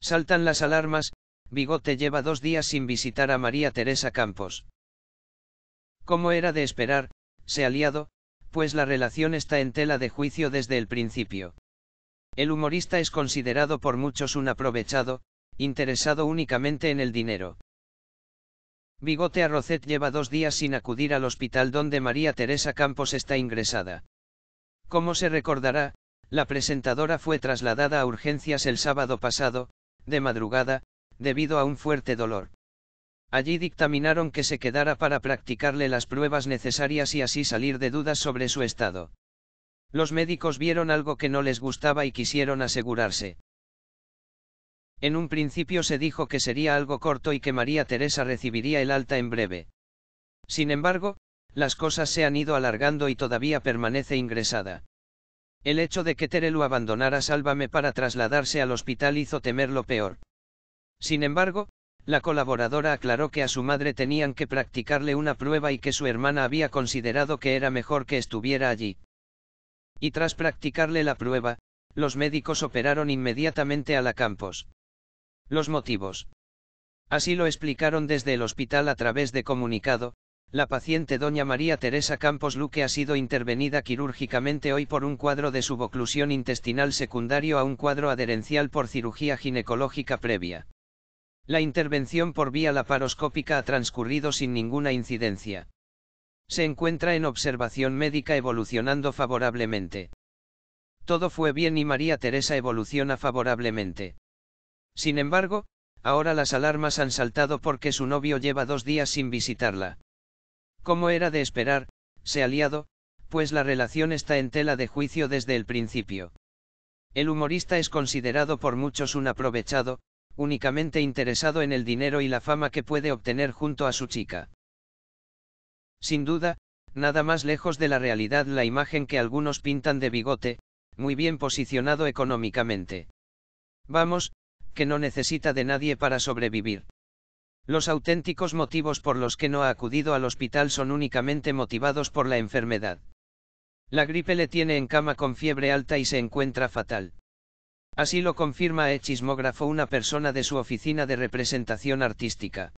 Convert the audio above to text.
Saltan las alarmas, Bigote lleva dos días sin visitar a María Teresa Campos. Como era de esperar, se ha liado, pues la relación está en tela de juicio desde el principio. El humorista es considerado por muchos un aprovechado, interesado únicamente en el dinero. Bigote Arrocet lleva dos días sin acudir al hospital donde María Teresa Campos está ingresada. Como se recordará, la presentadora fue trasladada a urgencias el sábado pasado, de madrugada, debido a un fuerte dolor. Allí dictaminaron que se quedara para practicarle las pruebas necesarias y así salir de dudas sobre su estado. Los médicos vieron algo que no les gustaba y quisieron asegurarse. En un principio se dijo que sería algo corto y que María Teresa recibiría el alta en breve. Sin embargo, las cosas se han ido alargando y todavía permanece ingresada. El hecho de que Terelu abandonara Sálvame para trasladarse al hospital hizo temer lo peor. Sin embargo, la colaboradora aclaró que a su madre tenían que practicarle una prueba y que su hermana había considerado que era mejor que estuviera allí. Y tras practicarle la prueba, los médicos operaron inmediatamente a la Campos. Los motivos. Así lo explicaron desde el hospital a través de comunicado, la paciente doña María Teresa Campos Luque ha sido intervenida quirúrgicamente hoy por un cuadro de suboclusión intestinal secundario a un cuadro adherencial por cirugía ginecológica previa. La intervención por vía laparoscópica ha transcurrido sin ninguna incidencia. Se encuentra en observación médica evolucionando favorablemente. Todo fue bien y María Teresa evoluciona favorablemente. Sin embargo, ahora las alarmas han saltado porque su novio lleva dos días sin visitarla. Como era de esperar, se aliado, pues la relación está en tela de juicio desde el principio. El humorista es considerado por muchos un aprovechado, únicamente interesado en el dinero y la fama que puede obtener junto a su chica. Sin duda, nada más lejos de la realidad la imagen que algunos pintan de bigote, muy bien posicionado económicamente. Vamos, que no necesita de nadie para sobrevivir. Los auténticos motivos por los que no ha acudido al hospital son únicamente motivados por la enfermedad. La gripe le tiene en cama con fiebre alta y se encuentra fatal. Así lo confirma el chismógrafo una persona de su oficina de representación artística.